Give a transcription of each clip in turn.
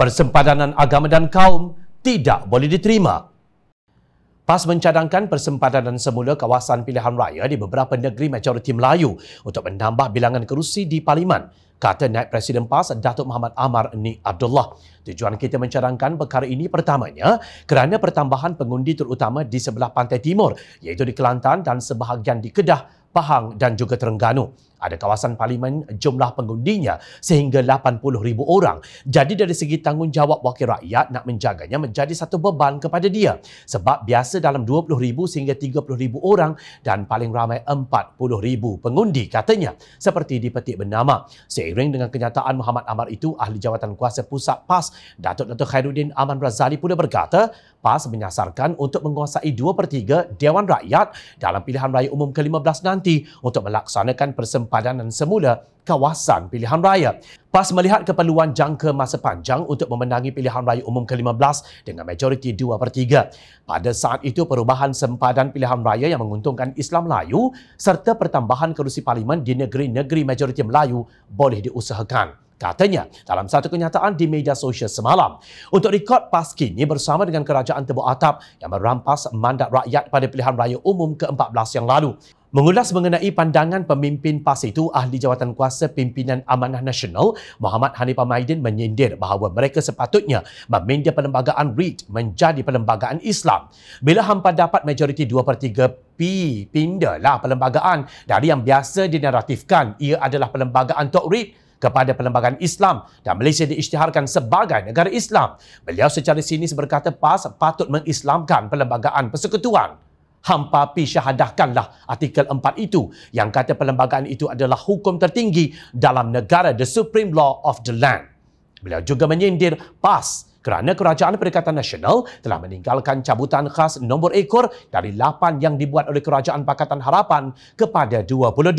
persempadanan agama dan kaum tidak boleh diterima. PAS mencadangkan persempadanan semula kawasan pilihan raya di beberapa negeri majoriti Melayu untuk menambah bilangan kerusi di Parlimen, kata Naib Presiden PAS Datuk Muhammad Amar Ni Abdullah. Tujuan kita mencadangkan perkara ini pertamanya kerana pertambahan pengundi terutama di sebelah pantai timur iaitu di Kelantan dan sebahagian di Kedah Pahang dan juga Terengganu. Ada kawasan parlimen jumlah pengundinya sehingga 80,000 orang. Jadi dari segi tanggungjawab wakil rakyat nak menjaganya menjadi satu beban kepada dia. Sebab biasa dalam 20,000 sehingga 30,000 orang dan paling ramai 40,000 pengundi katanya. Seperti di dipetik bernama. Seiring dengan kenyataan Muhammad Amar itu, ahli jawatan kuasa pusat PAS, Datuk-Datuk Khairuddin Aman Razali pula berkata, PAS menyasarkan untuk menguasai 2 per 3 Dewan Rakyat dalam pilihan raya umum ke-15 nanti untuk melaksanakan persempadanan semula kawasan pilihan raya. PAS melihat keperluan jangka masa panjang untuk memenangi pilihan raya umum ke-15 dengan majoriti 2 per 3. Pada saat itu, perubahan sempadan pilihan raya yang menguntungkan Islam Melayu serta pertambahan kerusi parlimen di negeri-negeri majoriti Melayu boleh diusahakan katanya dalam satu kenyataan di media sosial semalam. Untuk rekod PAS kini bersama dengan Kerajaan Tebu Atap yang merampas mandat rakyat pada pilihan raya umum ke-14 yang lalu. Mengulas mengenai pandangan pemimpin PAS itu, Ahli Jawatan Kuasa Pimpinan Amanah Nasional Muhammad Hanifah Maidin menyindir bahawa mereka sepatutnya memindah perlembagaan REIT menjadi perlembagaan Islam. Bila hampa dapat majoriti 2 per 3 P, pindahlah perlembagaan dari yang biasa dinaratifkan ia adalah perlembagaan Tok REIT kepada perlembagaan Islam dan Malaysia diisytiharkan sebagai negara Islam. Beliau secara sinis berkata PAS patut mengislamkan perlembagaan persekutuan. Hampa pi syahadahkanlah artikel 4 itu yang kata perlembagaan itu adalah hukum tertinggi dalam negara the supreme law of the land. Beliau juga menyindir PAS kerana Kerajaan Perikatan Nasional telah meninggalkan cabutan khas nombor ekor dari 8 yang dibuat oleh Kerajaan Pakatan Harapan kepada 22.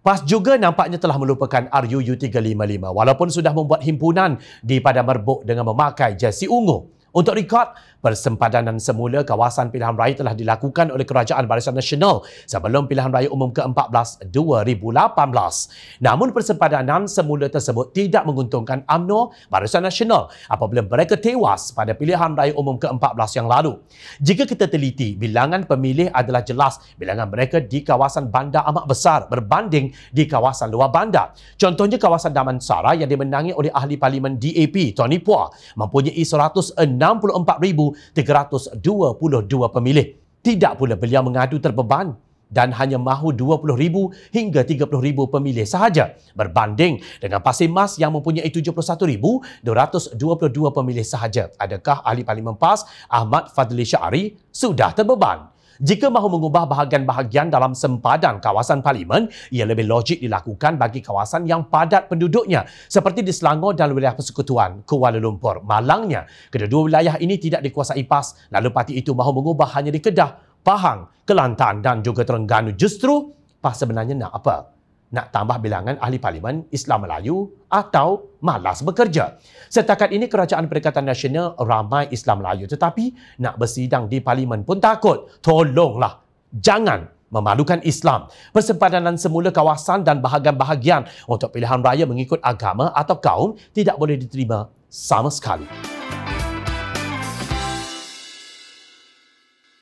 PAS juga nampaknya telah melupakan RUU 355 walaupun sudah membuat himpunan di Padang Merbuk dengan memakai jersi ungu. Untuk rekod, persempadanan semula kawasan pilihan raya telah dilakukan oleh Kerajaan Barisan Nasional sebelum pilihan raya umum ke-14 2018. Namun persempadanan semula tersebut tidak menguntungkan UMNO Barisan Nasional apabila mereka tewas pada pilihan raya umum ke-14 yang lalu. Jika kita teliti, bilangan pemilih adalah jelas bilangan mereka di kawasan bandar amat besar berbanding di kawasan luar bandar. Contohnya kawasan Damansara yang dimenangi oleh Ahli Parlimen DAP Tony Pua mempunyai 106 64,322 pemilih. Tidak pula beliau mengadu terbeban dan hanya mahu 20,000 hingga 30,000 pemilih sahaja berbanding dengan Pasir Mas yang mempunyai 71,222 pemilih sahaja. Adakah Ahli Parlimen PAS Ahmad Fadli Syari sudah terbeban? Jika mahu mengubah bahagian-bahagian dalam sempadan kawasan parlimen, ia lebih logik dilakukan bagi kawasan yang padat penduduknya seperti di Selangor dan wilayah persekutuan Kuala Lumpur. Malangnya, kedua-dua wilayah ini tidak dikuasai PAS lalu parti itu mahu mengubah hanya di Kedah, Pahang, Kelantan dan juga Terengganu. Justru, PAS sebenarnya nak apa? nak tambah bilangan ahli parlimen Islam Melayu atau malas bekerja. Setakat ini Kerajaan Perikatan Nasional ramai Islam Melayu tetapi nak bersidang di parlimen pun takut. Tolonglah, jangan memalukan Islam. Persempadanan semula kawasan dan bahagian-bahagian untuk pilihan raya mengikut agama atau kaum tidak boleh diterima sama sekali.